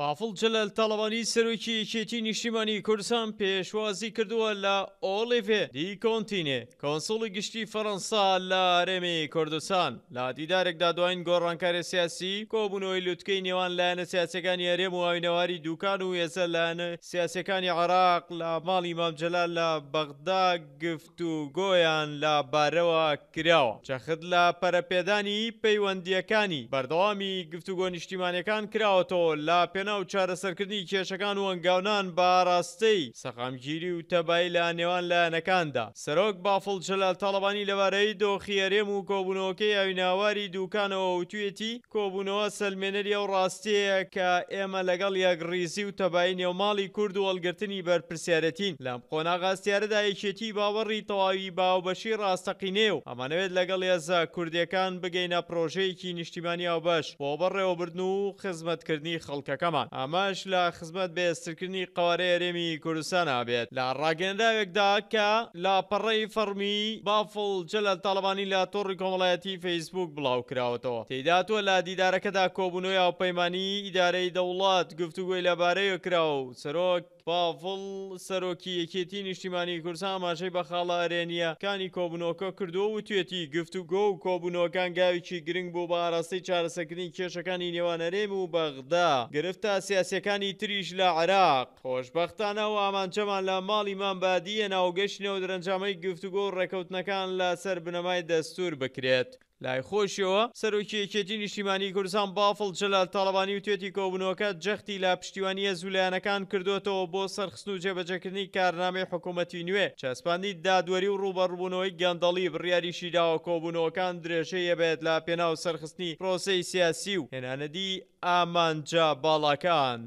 پافڵ جلل تاڵەوانی سەرۆکی یەکێتی نیشتیمانی کوردستان پێشوازی کردووە لە ئۆلیڤێ دی کۆنتینێ کۆنسڵی گشتی فەەنسا لە ئارێمی کوردستان لا دیدارێکدا دوین گۆڕانکاری سیاسی کۆبوونەوەی لوتکەی نێوان لایەنە سیاسەکانی هەرێم و ئاوینەواری دوکان و هێزە لایەنە سیاسەکانی عراق لە ماڵی مامجلال لە بەغدا گفت و گۆیان لە بارەوە کراوە چەخت لە پەرەپێدانی پەیوەندیەکانی بەردەوامی گفتوگۆ نیشتیمانەکان کراوەتەوە لا پێنە ناو چارەسەرکردنی کێشەکان و ئەنگاونان باڕاستەی سەقامگیری و تەبایی لە نێوان لایەنەکاندا سەرۆک بافڵ جەلال تاڵبانی لەبارەی دۆخیێرێم و کۆبوونەوەکەی ئاویناواری دوکانەوە و توێتی کۆبوونەوە سلمێنەری ئەو ڕاستەیە کە ئێمە لەگەڵ یەکڕیزی و تەبایی نێوماڵی کورد و هەڵگرتنی بەرپسیارەتین لەم قۆناغاستیارەدا یەکێتی باوەڕی تەواوی باوبەشی ڕاستەقینێ و ئەمانەوێت لەگەڵ ێزە کوردەکان بگەینە پرۆژەیەکی نیشتیمانی ئاو بەش بۆ بەڕێوەبردن و خزمەتکردنی خەڵکەکەمان کوردستان ئاماش لە خزمەت بێسترکردنی قوارەیە رێمی کوردستان ئابێت لە ڕاگەنداوێکدا کە لاپەڕی فەرمی بافڵ جە لە تاالبانی لە تۆڕی کۆمەڵایەتی فیسبوک بڵاو کراوەتەوە تێداتوە لە دیدارەکەدا کۆبوونەوە و پەیمانانی ئیدارەی دەوڵات گفتوگوی لەبارەیە کرا و سەرۆک پاڤڵ سەرۆکی یەکێتی نیشتیمانی کورسان ماژەی بە خاڵە ئەرێنیەکانی کۆبنۆکە کردو و توێتی گفت و گۆ و کۆبنۆکان گاویکی گرنگ بوو بە ئاراستەی چارەسەکردنی کێشەکانی نێوانەرێم و بەغدا گرفتا سیاسەکانی تریش لە عراق خۆشببختانە و ئامانچەمان لە ماڵیمان بادیە ناوگەشتنەوە دەرەنجامەی گفتوگۆ ڕێکەوتنەکان لە سەر بنەمای دەستور بکرێت. لای خۆشیەوە سەرۆکی یەکێتی نیشتیمانی کوردستان بافڵ جەلال تاالبانی و توێتی کۆبوونەوەکە جەختی لا پشتیوانیە زولایانەکان کردوێتەوە بۆ سەرخستن و جێبەجەکردنی کارنامەی حکوومەتی نوێ چەسپاندی دادوەری و ڕوبەڕبوونەوەی گەندەڵی بڕیاری شیداوە کۆبوونەوەکان درێژەیە بێت لا پێناو سەرخستنی پرۆسی سیاسی و هێنانەدی ئامانجا باڵاکان.